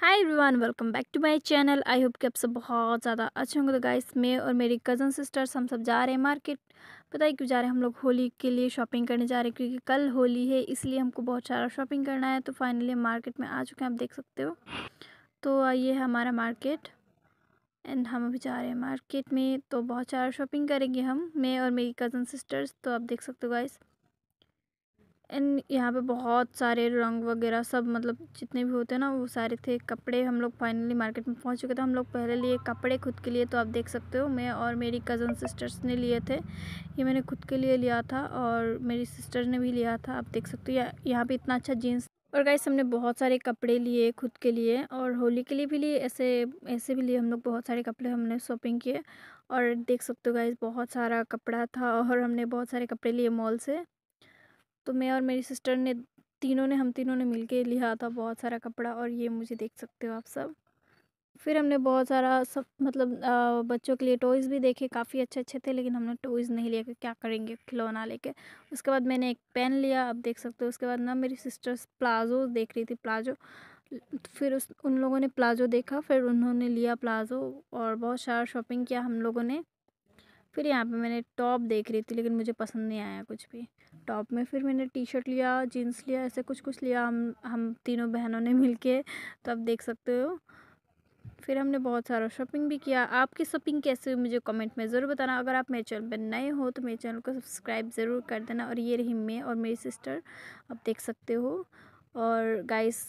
hi everyone welcome back to my channel I hope कि आप सब बहुत ज़्यादा अच्छे होंगे तो गाइस मैं और मेरी कज़न सिस्टर्स हम सब जा रहे हैं मार्केट पता ही क्यों जा रहे हैं हम लोग होली के लिए शॉपिंग करने जा रहे हैं क्योंकि कल होली है इसलिए हमको बहुत सारा शॉपिंग करना है तो फाइनली हम मार्केट में आ चुके हैं आप देख सकते हो तो ये है हमारा मार्केट एंड हम अभी जा रहे हैं मार्केट में तो बहुत सारा शॉपिंग करेंगे हम मैं और मेरी कज़न सिस्टर्स तो आप देख सकते हो गाइस एंड यहाँ पे बहुत सारे रंग वगैरह सब मतलब जितने भी होते हैं ना वो सारे थे कपड़े हम लोग फाइनली मार्केट में पहुँच चुके थे हम लोग पहले लिए कपड़े खुद के लिए तो आप देख सकते हो मैं और मेरी कज़न सिस्टर्स ने लिए थे ये मैंने खुद के लिए लिया था और मेरी सिस्टर ने भी लिया था आप देख सकते हो यहाँ पर इतना अच्छा जीन्स और गाइस हमने बहुत सारे कपड़े लिए खुद के लिए और होली के लिए भी लिए ऐसे ऐसे भी लिए हम लोग बहुत सारे कपड़े हमने शॉपिंग किए और देख सकते हो गाइस बहुत सारा कपड़ा था और हमने बहुत सारे कपड़े लिए मॉल से तो मैं और मेरी सिस्टर ने तीनों ने हम तीनों ने मिल के लिया था बहुत सारा कपड़ा और ये मुझे देख सकते हो आप सब फिर हमने बहुत सारा सब मतलब आ, बच्चों के लिए टॉयज़ भी देखे काफ़ी अच्छे अच्छे थे लेकिन हमने टॉयज़ नहीं लिया कि क्या करेंगे खिलौना लेके उसके बाद मैंने एक पेन लिया अब देख सकते हो उसके बाद ना मेरी सिस्टर्स प्लाजो देख रही थी प्लाजो फिर उस उन लोगों ने प्लाजो देखा फिर उन्होंने लिया प्लाजो और बहुत सारा शॉपिंग किया हम लोगों ने फिर यहाँ पे मैंने टॉप देख रही थी लेकिन मुझे पसंद नहीं आया कुछ भी टॉप में फिर मैंने टी शर्ट लिया जीन्स लिया ऐसे कुछ कुछ लिया हम हम तीनों बहनों ने मिल के तो आप देख सकते हो फिर हमने बहुत सारा शॉपिंग भी किया आपकी शॉपिंग कैसे हुई मुझे कमेंट में ज़रूर बताना अगर आप मेरे चैनल पर नए हो तो मेरे चैनल को सब्सक्राइब ज़रूर कर देना और ये रही मैं और मेरी सिस्टर आप देख सकते हो और गाइस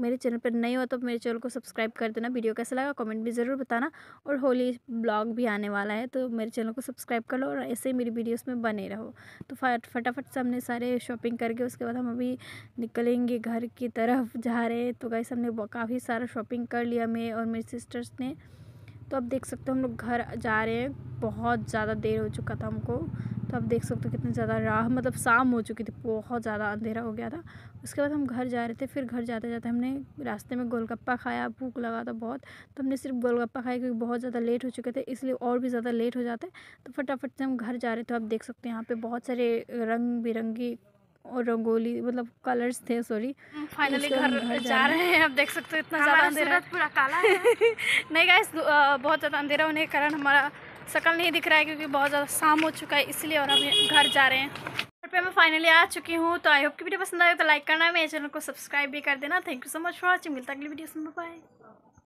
मेरे चैनल पर नए हो तो मेरे चैनल को सब्सक्राइब कर देना वीडियो कैसा लगा कमेंट भी ज़रूर बताना और होली ब्लॉग भी आने वाला है तो मेरे चैनल को सब्सक्राइब कर लो और ऐसे ही मेरी वीडियोस में बने रहो तो फटाफट से हमने सारे शॉपिंग करके उसके बाद हम अभी निकलेंगे घर की तरफ जा रहे हैं तो गाइस हमने काफ़ी सारा शॉपिंग कर लिया मैं और मेरी सिस्टर्स ने तो अब देख सकते हो हम लोग घर जा रहे हैं बहुत ज़्यादा देर हो चुका था हमको तो आप देख सकते हो कितने ज़्यादा राह मतलब शाम हो चुकी थी बहुत ज़्यादा अंधेरा हो गया था उसके बाद हम घर जा रहे थे फिर घर जाते जाते हमने रास्ते में गोलगप्पा खाया भूख लगा था बहुत तो हमने सिर्फ गोलगप्पा खाया क्योंकि बहुत ज़्यादा लेट हो चुके थे इसलिए और भी ज़्यादा लेट हो जाते तो फटाफट से हम घर जा रहे थे तो आप देख सकते हैं यहाँ पर बहुत सारे रंग बिरंगी और रंगोली मतलब कलर्स थे सॉरी फाइनली घर जा, जा रहे हैं आप देख सकते हो इतना ज़्यादा अंधेरा पूरा काला है नहीं गाइस बहुत ज़्यादा अंधेरा होने के कारण हमारा शक्ल नहीं दिख रहा है क्योंकि बहुत ज़्यादा शाम हो चुका है इसलिए और हम घर जा रहे हैं घर पे मैं फाइनली आ चुकी हूँ तो आई होप की वीडियो पसंद आए तो लाइक करना मेरे चैनल को सब्सक्राइब भी कर देना thank you so much for watching मिलता अगली वीडियो सुन बाय